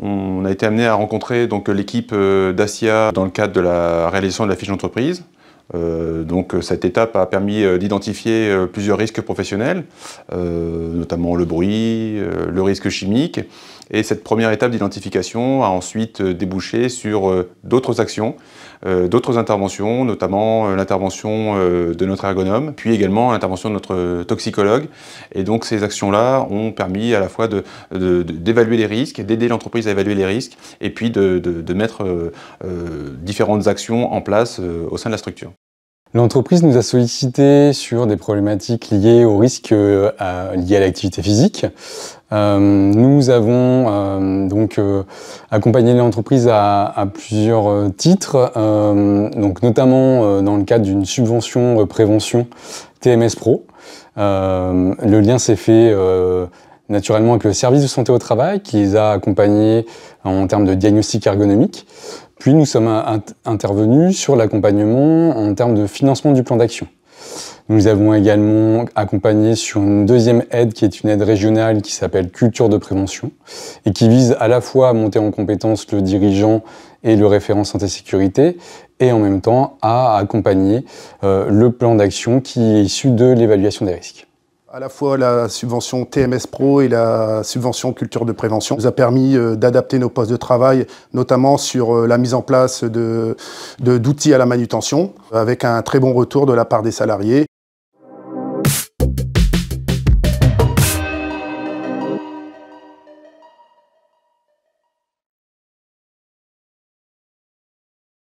On a été amené à rencontrer donc l'équipe euh, d'Asia dans le cadre de la réalisation de la fiche d'entreprise. Euh, donc euh, cette étape a permis euh, d'identifier plusieurs risques professionnels, notamment le bruit, le risque chimique. Et cette première étape d'identification a ensuite débouché sur d'autres actions, d'autres interventions, notamment l'intervention de notre ergonome, puis également l'intervention de notre toxicologue. Et donc ces actions-là ont permis à la fois d'évaluer les risques, d'aider l'entreprise à évaluer les risques, et puis de, de, de mettre différentes actions en place au sein de la structure. L'entreprise nous a sollicité sur des problématiques liées aux risques euh, à, liés à l'activité physique. Euh, nous avons euh, donc accompagné l'entreprise à, à, plusieurs titres, donc notamment dans le cadre d'une subvention prévention TMS Pro. le lien s'est fait naturellement avec le service de santé au travail qui les a accompagnés en termes de diagnostic ergonomique. Puis nous sommes intervenus sur l'accompagnement en termes de financement du plan d'action. Nous avons également accompagné sur une deuxième aide qui est une aide régionale qui s'appelle Culture de prévention et qui vise à la fois à monter en compétence le dirigeant et le référent santé-sécurité et en même temps à accompagner euh, le plan d'action qui est issu de l'évaluation des risques à la fois la subvention TMS Pro et la subvention culture de prévention nous a permis euh, d'adapter nos postes de travail, notamment sur euh, la mise en place de, d'outils à la manutention, avec un très bon retour de la part des salariés.